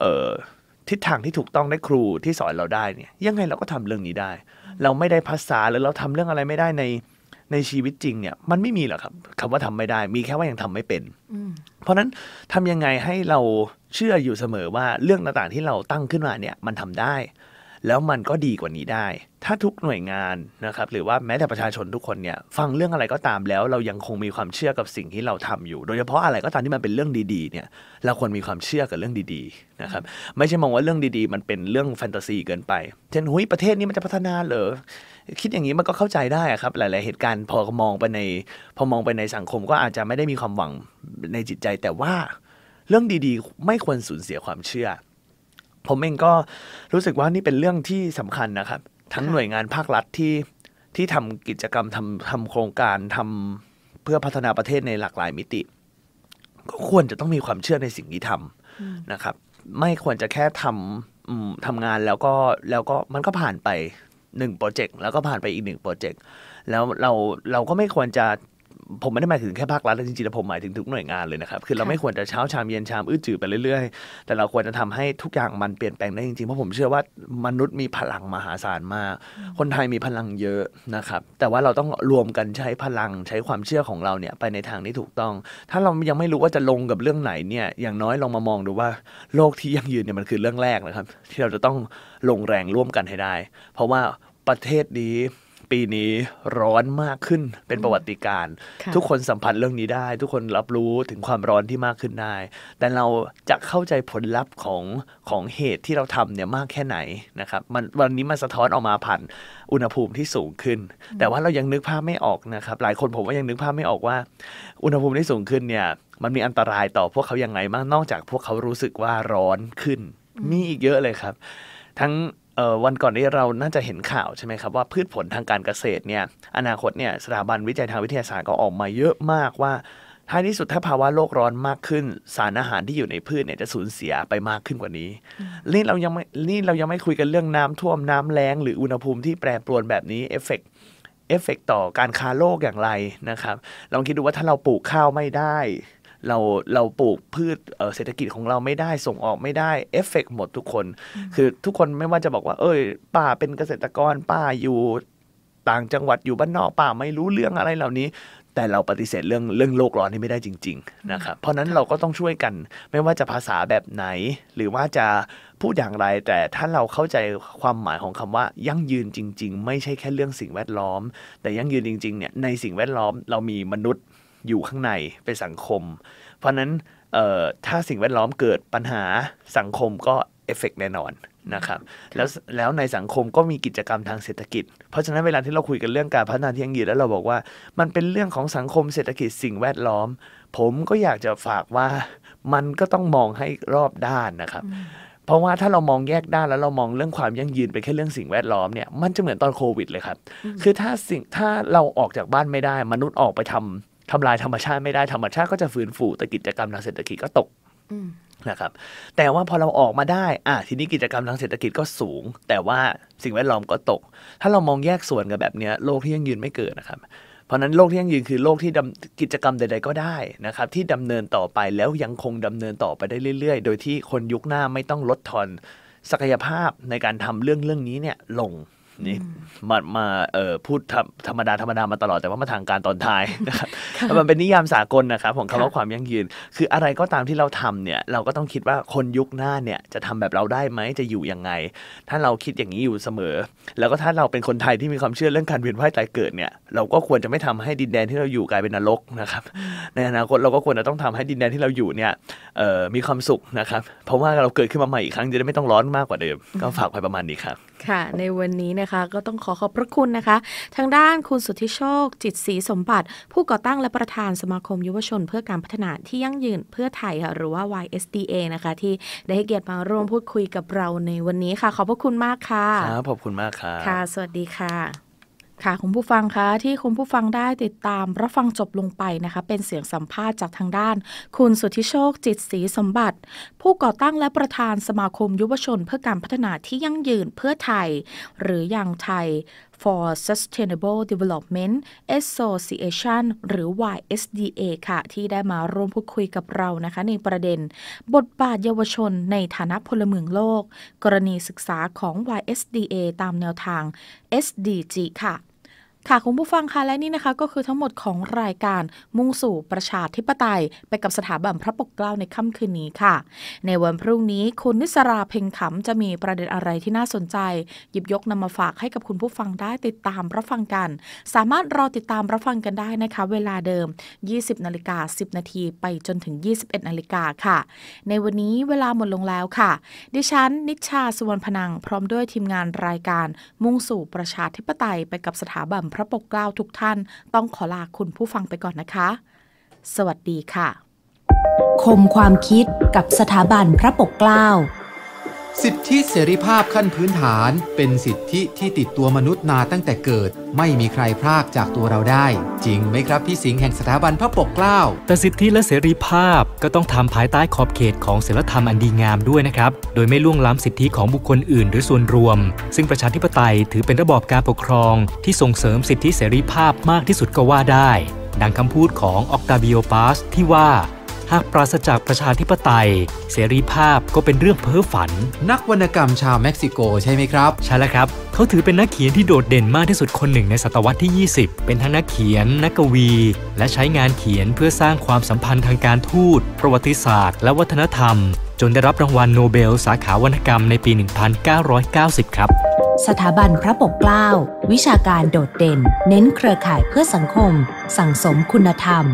เทิศทางที่ถูกต้องได้ครูที่สอนเราได้เนี่ย ยังไงเราก็ทำเรื่องนี้ได้ เราไม่ได้ภาษาหรือเราทำเรื่องอะไรไม่ได้ในในชีวิตจริงเนี่ยมันไม่มีหรอกครับ คำว่าทำไม่ได้มีแค่ว่ายังทำไม่เป็นเพราะนั้นทำยังไงให้เราเชื่ออยู่เสมอว่าเรื่องต่างๆที่เราตั้งขึ้นมาเนี่ยมันทำได้แล้วมันก็ดีกว่านี้ได้ ถ้าทุกหน่วยงานนะครับ หรือว่าแม้แต่ประชาชนทุกคนเนี่ย ฟังเรื่องอะไรก็ตามแล้ว เรายังคงมีความเชื่อกับสิ่งที่เราทำอยู่ โดยเฉพาะอะไรก็ตามที่มันเป็นเรื่องดีๆ เนี่ย เราควรมีความเชื่อกับเรื่องดีๆ นะครับ ไม่ใช่มองว่าเรื่องดีๆ มันเป็นเรื่องแฟนตาซีเกินไป เช่น หุยประเทศนี้มันจะพัฒนาเหรอ คิดอย่างนี้มันก็เข้าใจได้ครับ หลาย ๆ เหตุการณ์ พอมองไปใน พอมองไปในสังคมก็อาจจะไม่ได้มีความหวังในจิตใจ แต่ว่า เรื่องดีๆ ไม่ควรสูญเสียความเชื่อผมเองก็รู้สึกว่านี่เป็นเรื่องที่สำคัญนะครับ ทั้งหน่วยงานภาครัฐที่ที่ทำกิจกรรมทำทำโครงการทำเพื่อพัฒนาประเทศในหลากหลายมิติ ก็ควรจะต้องมีความเชื่อในสิ่งที่ทำนะครับ ไม่ควรจะแค่ทำทำงานแล้วก็แล้วก็มันก็ผ่านไปหนึ่งโปรเจกต์แล้วก็ผ่านไปอีกหนึ่งโปรเจกต์แล้วเราเราก็ไม่ควรจะผมไม่ได้หมายถึงแค่ภาครัฐจริงๆแต่ผมหมายถึงทุกหน่วยงานเลยนะครับ คือเราไม่ควรจะเช้าชามเย็นชามอืดจืดไปเรื่อยๆ แต่เราควรจะทำให้ทุกอย่างมันเปลี่ยนแปลงได้จริงๆ เพราะผมเชื่อว่ามนุษย์มีพลังมหาศาลมาก คนไทยมีพลังเยอะนะครับ แต่ว่าเราต้องรวมกันใช้พลังใช้ความเชื่อของเราเนี่ยไปในทางที่ถูกต้อง ถ้าเรายังไม่รู้ว่าจะลงกับเรื่องไหนเนี่ย อย่างน้อยลองมามองดูว่าโลกที่ยั่งยืนเนี่ยมันคือเรื่องแรกนะครับ ที่เราจะต้องลงแรงร่วมกันให้ได้ เพราะว่าประเทศนี้ปีนี้ร้อนมากขึ้นเป็นประวัติการทุกคนสัมผัสเรื่องนี้ได้ ทุกคนรับรู้ถึงความร้อนที่มากขึ้นได้ แต่เราจะเข้าใจผลลัพธ์ของของเหตุที่เราทำเนี่ยมากแค่ไหนนะครับมันวันนี้มันสะท้อนออกมาผ่าน อุณหภูมิที่สูงขึ้น แต่ว่าเรายังนึกภาพไม่ออกนะครับ หลายคนผมว่ายังนึกภาพไม่ออกว่า อุณหภูมิที่สูงขึ้นเนี่ย มันมีอันตรายต่อพวกเขายังไงบ้างนอกจากพวกเขารู้สึกว่าร้อนขึ้น มีอีกเยอะเลยครับ ทั้งวันก่อนนี้เราน่าจะเห็นข่าวใช่ไหมครับว่าพืชผลทางการเกษตรเนี่ยอนาคตเนี่ยสถาบันวิจัยทางวิทยาศาสตร์ก็ออกมาเยอะมากว่าท้ายที่สุดถ้าภาวะโลกร้อนมากขึ้น สารอาหารที่อยู่ในพืชเนี่ยจะสูญเสียไปมากขึ้นกว่านี้ นี่เรายังไม่นี่เรายังไม่คุยกันเรื่องน้ำท่วมน้ำแล้งหรืออุณหภูมิที่แปรปรวนแบบนี้เอฟเฟกเอฟเฟกต่อการค้าโลกอย่างไรนะครับลองคิดดูว่าถ้าเราปลูกข้าวไม่ได้เราเราปลูกพืชเศรษฐกิจของเราไม่ได้ส่งออกไม่ได้เอฟเฟกหมดทุกคน คือทุกคนไม่ว่าจะบอกว่า เอ้ยป้าเป็นเกษตรกรป้าอยู่ต่างจังหวัดอยู่บ้านนอกป่าไม่รู้เรื่องอะไรเหล่านี้ แต่เราปฏิเสธเรื่องเรื่องโลกร้อนนี่ไม่ได้จริงๆนะครับเพราะนั้นเราก็ต้องช่วยกันไม่ว่าจะภาษาแบบไหนหรือว่าจะพูดอย่างไร แต่ถ้าเราเข้าใจความหมายของคำว่ายั่งยืนจริง ๆ ไม่ใช่แค่เรื่องสิ่งแวดล้อมแต่ยั่งยืนจริงๆเนี่ยในสิ่งแวดล้อมเรามีมนุษย์อยู่ข้างในเป็นสังคม เพราะนั้นถ้าสิ่งแวดล้อมเกิดปัญหาสังคมก็เอฟเฟกแน่นอนนะครับแล้วแล้วในสังคมก็มีกิจกรรมทางเศรษฐกิจ เพราะฉะนั้นเวลาที่เราคุยกัน เรื่องการพัฒนาที่ยั่งยืนแล้วเราบอกว่ามันเป็นเรื่องของสังคมเศรษฐกิจสิ่งแวดล้อม ผมก็อยากจะฝากว่ามันก็ต้องมองให้รอบด้านนะครับเพราะว่าถ้าเรามองแยกด้านแล้วเรามองเรื่องความยั่งยืนไปแค่เรื่องสิ่งแวดล้อมเนี่ยมันจะเหมือนตอนโควิดเลยครับคือถ้าสิ่งถ้าเราออกจากบ้านไม่ได้มนุษย์ออกไปทำทำลายธรรมชาติไม่ได้ธรรมชาติก็จะฟื้นฟูแต่กิจกรรมทางเศรษฐกิจก็ตกนะครับ แต่ว่าพอเราออกมาได้อ่ะทีนี้กิจกรรมทางเศรษฐกิจก็สูง แต่ว่าสิ่งแวดล้อมก็ตก ถ้าเรามองแยกส่วนกับแบบเนี้ยโลกที่ยังยืนไม่เกิดนะครับ เพราะนั้นโลกที่ยังยืนคือโลกที่ดกิจกรรมใดๆก็ได้นะครับ ที่ดำเนินต่อไปแล้วยังคงดำเนินต่อไปได้เรื่อย ๆ โดยที่คนยุคหน้าไม่ต้องลดทอนศักยภาพในการทำเรื่องเรื่องนี้เนี่ยลงนี่มามาเอ่อพูดธรรมดาธรรมดามาตลอดแต่ว่ามาทางการตอนท้ายนะครับมันเป็นนิยามสากลนะครับของคำว่าความยั่งยืน คืออะไรก็ตามที่เราทำเนี่ยเราก็ต้องคิดว่าคนยุคหน้าเนี่ยจะทำแบบเราได้ไหมจะอยู่ยังไง ถ้าเราคิดอย่างนี้อยู่เสมอ แล้วก็ถ้าเราเป็นคนไทยที่มีความเชื่อเรื่องการเวียนว่ายตายเกิดเนี่ยเราก็ควรจะไม่ทำให้ดินแดนที่เราอยู่กลายเป็นนรกนะครับในอนาคตเราก็ควรจะต้องทำให้ดินแดนที่เราอยู่เนี่ยมีความสุขนะครับเพราะว่าเราเกิดขึ้นมาใหม่อีกครั้งจะได้ไม่ต้องร้อนมากกว่าเดิมก็ฝากไว้ประมาณนี้ครับค่ะในวันนี้นะคะก็ต้องขอขอบพระคุณนะคะ ทางด้านคุณสุทธิโชค จิตศรีสมบัติ ผู้ก่อตั้งและประธานสมาคมยุวชนเพื่อการพัฒนาที่ยั่งยืนเพื่อไทยค่ะหรือว่า YSDA นะคะ ที่ได้ให้เกียรติมาร่วมพูดคุยกับเราในวันนี้ค่ะ ขอบพระคุณมากค่ะครับขอบคุณมากค่ะ ค่ะ สวัสดีค่ะค่ะ คุณผู้ฟังคะที่คุณผู้ฟังได้ติดตามรับฟังจบลงไปนะคะ เป็นเสียงสัมภาษณ์จากทางด้าน คุณสุทธิโชคจิตศรีสมบัติ ผู้ก่อตั้งและประธานสมาคมยุวชนเพื่อการพัฒนาที่ยั่งยืนเพื่อไทยหรืออย่างไทย for Sustainable Development Association หรือ YSDA ค่ะ ที่ได้มาร่วมพูดคุยกับเรานะคะ ในประเด็น บทบาทเยาวชนในฐานะพลเมืองโลก กรณีศึกษาของ YSDA ตามแนวทาง SDG ค่ะค่ะ คุณผู้ฟังคะและนี่นะคะก็คือทั้งหมดของรายการมุ่งสู่ประชาธิปไตย ไปกับสถาบันพระปกเกล้าในค่ำคืนนี้ค่ะ ในวันพรุ่งนี้คุณนิสราเพ็งขำ จะมีประเด็นอะไรที่น่าสนใจ หยิบยกนำมาฝากให้กับคุณผู้ฟังได้ติดตามรับฟังกัน สามารถรอติดตามรับฟังกันได้นะคะ เวลาเดิม 20นาฬิกา10นาทีไปจนถึง 21นาฬิกาค่ะ ในวันนี้เวลาหมดลงแล้วค่ะ ดิฉันนิชาสุวรรณพนังพร้อมด้วยทีมงานรายการ มุ่งสู่ประชาธิปไตยไปกับสถาบันพระปกเกล้าทุกท่านต้องขอลาคุณผู้ฟังไปก่อนนะคะ สวัสดีค่ะ คมความคิดกับสถาบันพระปกเกล้าสิทธิเสรีภาพขั้นพื้นฐาน เป็นสิทธิที่ติดตัวมนุษย์นาตั้งแต่เกิดไม่มีใครพรากจากตัวเราได้ จริงไหมครับพี่สิงห์แห่งสถาบันพระปกเกล้าแต่สิทธิและเสรีภาพก็ต้องทำภายใต้ขอบเขตของศีลธรรมอันดีงามด้วยนะครับโดยไม่ล่วงล้ำสิทธิของบุคคลอื่นหรือส่วนรวม ซึ่งประชาธิปไตยถือเป็นระบอบการปกครอง ที่ส่งเสริมสิทธิเสรีภาพมากที่สุดก็ว่าได้ ดังคำพูดของออกตาบิโอปาสที่ว่าหากปราศจากประชาธิปไตย เสรีภาพก็เป็นเรื่องเพ้อฝัน นักวรรณกรรมชาวเม็กซิโกใช่ไหมครับ ใช่แล้วครับ เขาถือเป็นนักเขียนที่โดดเด่นมากที่สุดคนหนึ่งในศตวรรษที่ 20 เป็นทั้งนักเขียน นักกวี และใช้งานเขียนเพื่อสร้างความสัมพันธ์ทางการทูต ประวัติศาสตร์และวัฒนธรรม จนได้รับรางวัลโนเบล สาขาวรรณกรรมในปี 1990 ครับ สถาบันพระปกเกล้าวิชาการโดดเด่น เน้นเครือข่ายเพื่อสังคม สั่งสมคุณธรรม